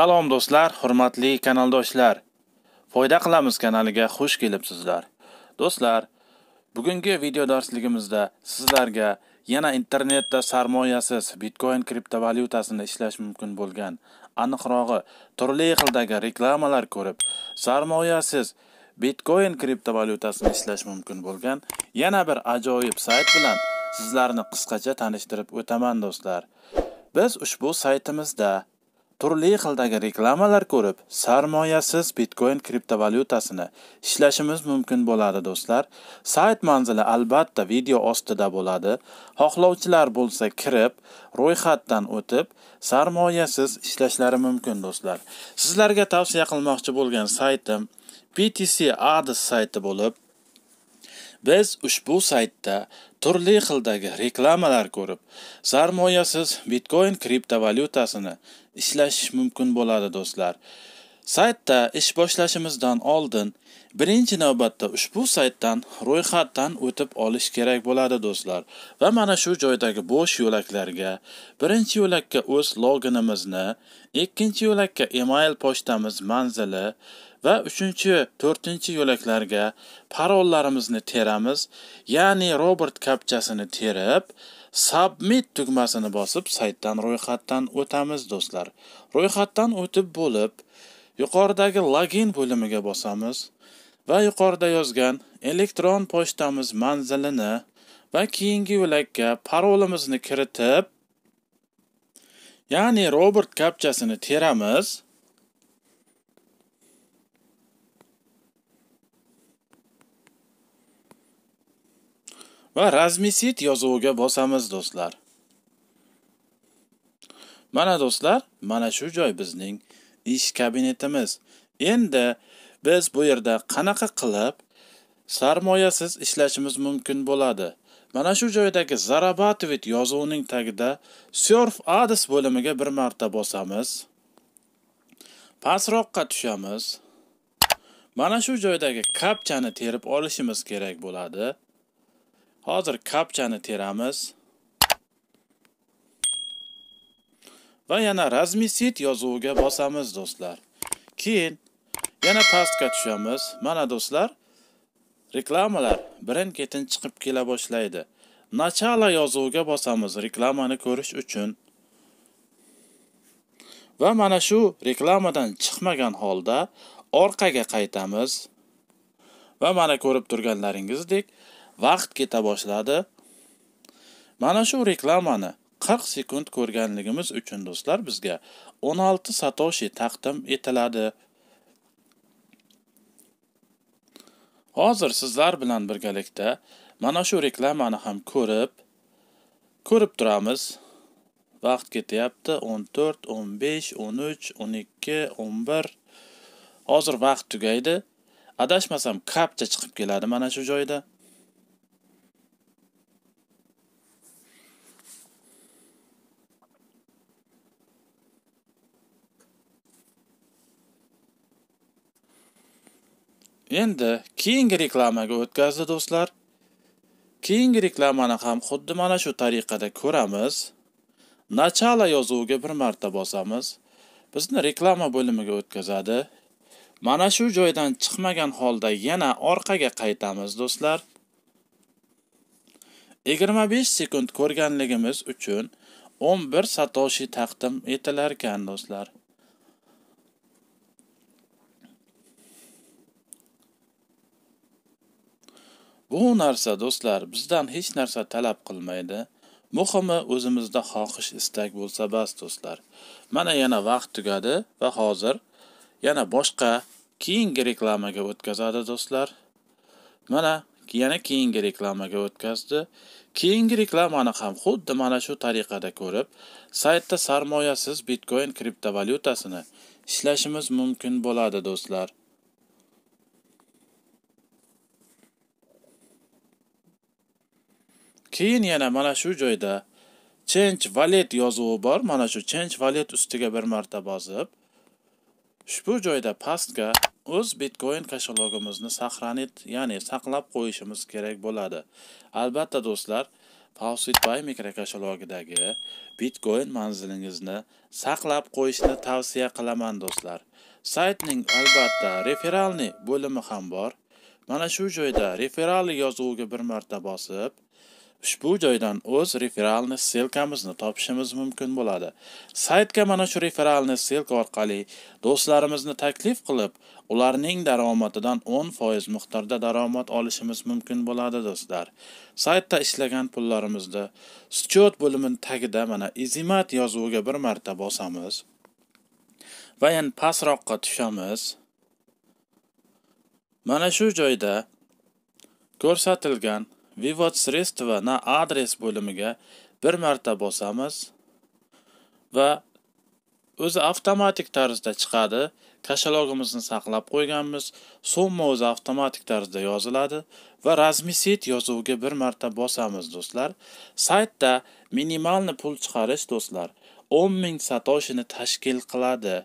Salom do'stlar, hurmatli kanaldoshlar. Foyda qilamiz kanaliga xush kelibsizlar. Do'stlar, bugungi video darsligimizda sizlarga yana internetda sarmoyasiz Bitcoin kriptovalyutasini ishlash mumkin bo'lgan, aniqrog'i, turli xildagi reklamalar ko'rib, sarmoyasiz Bitcoin kriptovalyutasini ishlash mumkin bo'lgan yana bir ajoyib sayt bilan sizlarni qisqacha tanishtirib o'taman do'stlar. Biz ushbu saytimizda turli xildagi reklamalar ko'rib sarmoyasiz bitcoin kriptovalyutasini ishlashimiz mumkin bo'ladi do'stlar sayt manzili albatta video ostida bo'ladi xohlovchilar bo'lsa kirib ro'yxatdan o'tib sarmoyasiz ishlashlari mumkin do'stlar sizlarga tavsiya qilmoqchi bo'lgan saytim btc adis sayti bo'lib biz ushbu saytda turli xildagi reklamalar ko'rib sarmoyasiz bitcoin kriptovalyutasini ishlash mumkin bo'ladi do'stlar saytda ish boshlashimizdan oldin birinchi navbatda ushbu saytdan ro'yxatdan o'tib olish kerak bo'ladi do'stlar va mana shu joydagi bo'sh yo'laklarga birinchi yo'lakka o'z loginimizni ikkinchi yo'lakka email pochtamiz manzili va uchinchi to'rtinchi yo'laklarga parollarimizni teramiz ya'ni robert kapchasini terib submit tugmasini bosib saytdan ro'yxatdan o'tamiz do'stlar ro'yxatdan o'tib bo'lib yuqoridagi login bo'limiga bosamiz va yuqorida yozgan elektron pochtamiz manzilini va keyingi yo'lakka parolimizni kiritib ya'ni robert kapchasini teramiz va razmisit yozuviga bosamiz do'stlar mana do'stlar mana shu joy bizning ish kabinetimiz endi biz bu yerda qanaqa qilib sarmoyasiz ishlashimiz mumkin bo'ladi mana shu joydagi zarabatovit yozuvining tagida surf adis bo'limiga bir marta bosamiz pastroqqa tushamiz mana shu joydagi kapchani terib olishimiz kerak bo'ladi hozir kapchani teramiz va yana razmiy sit yozuviga bosamiz do'stlar keyin yana pastga tushamiz mana do'stlar reklamalar birin ketin chiqib kela boshlaydi nachala yozuviga bosamiz reklamani ko'rish uchun va mana shu reklamadan chiqmagan holda orqaga qaytamiz va mana ko'rib turganlaringizdek vaqt keta boshladi mana shu reklamani qirq sekund ko'rganligimiz uchun do'stlar bizga o'n olti satoshi taqdim etiladi hozir sizlar bilan birgalikda mana shu reklamani ham ko'rib ko'rib turamiz vaqt ketyapti o'n to'rt o'n besh o'n uch o'n ikki o'n bir hozir vaqt tugaydi adashmasam kapcha chiqib keladi mana shu joyda endi keyingi reklamaga o'tkazdi do'stlar keyingi reklamani ham xuddi mana shu tariqada ko'ramiz nachala yozuviga bir marta bosamiz bizni reklama bo'limiga o'tkazadi mana shu joydan chiqmagan holda yana orqaga qaytamiz do'stlar 25 sekund ko'rganligimiz uchun 11 satoshi taqdim etilar ekan do'stlar bu narsa do'stlar bizdan hech narsa talab qilmaydi muhimi o'zimizda xohish istak bo'lsa bas do'stlar mana yana vaqt tugadi va hozir yana boshqa keyingi reklamaga o'tkazadi do'stlar mana yana keyingi reklamaga o'tkazdi keyingi reklamani ham xuddi mana shu tariqada ko'rib saytda sarmoyasiz bitcoin kriptovalyutasini ishlashimiz mumkin bo'ladi do'stlar keyin yana mana shu joyda change valet yozuvi bor mana shu change valet ustiga bir marta bosib ushbu joyda pastga o'z bitcoin kashalogimizni saqlanit ya'ni saqlab qo'yishimiz kerak bo'ladi albatta do'stlar pavsitbay mikrokashalogidagi bitcoin manzilingizni saqlab qo'yishni tavsiya qilaman do'stlar saytning albatta referalniy bo'limi ham bor mana shu joyda referal yozuviga bir marta bosib ushbu joydan o'z referalni ssilkamizni topishimiz mumkin bo'ladi saytga mana shu referalni ssilka orqali do'stlarimizni taklif qilib ularning daromadidan o'n foiz miqdorda daromad olishimiz mumkin bo'ladi do'stlar saytda ishlagan pullarimizda schyot bo'limining tagida mana izimat yozuviga bir marta bosamiz va yana pastroqqa tushamiz mana shu joyda ko'rsatilgan vivot sredstva na adres bo'limiga bir marta bosamiz va o'zi avtomatik tarzda chiqadi katalogimizni saqlab qo'yganmiz summa o'zi avtomatik tarzda yoziladi va rasmiy sayt yozuviga bir marta bosamiz do'stlar saytda minimalni pul chiqarish do'stlar o'n ming satoshini tashkil qiladi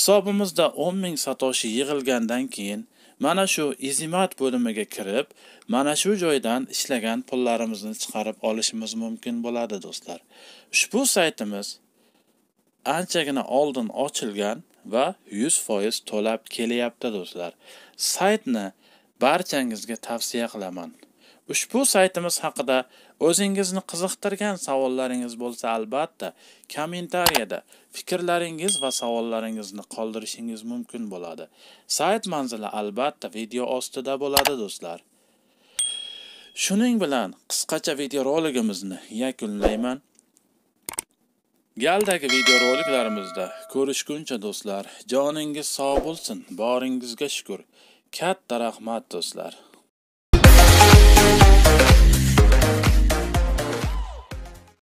hisobimizda 10 ming satoshi yig'ilgandan keyin mana shu izimat bo'limiga kirib mana shu joydan ishlagan pullarimizni chiqarib olishimiz mumkin bo'ladi do'stlar ushbu saytimiz anchagina oldin ochilgan va 100% to'lab kelyapti do'stlar saytni barchangizga tavsiya qilaman ushbu saytimiz haqida o'zingizni qiziqtirgan savollaringiz bo'lsa albatta kommentariyada fikrlaringiz va savollaringizni qoldirishingiz mumkin bo'ladi sayt manzili albatta video ostida bo'ladi do'stlar shuning bilan qisqacha videorolikimizni yakunlayman galdagi videoroliklarimizda ko'rishguncha do'stlar joningiz sog' bo'lsin boringizga shukur katta rahmat do'stlar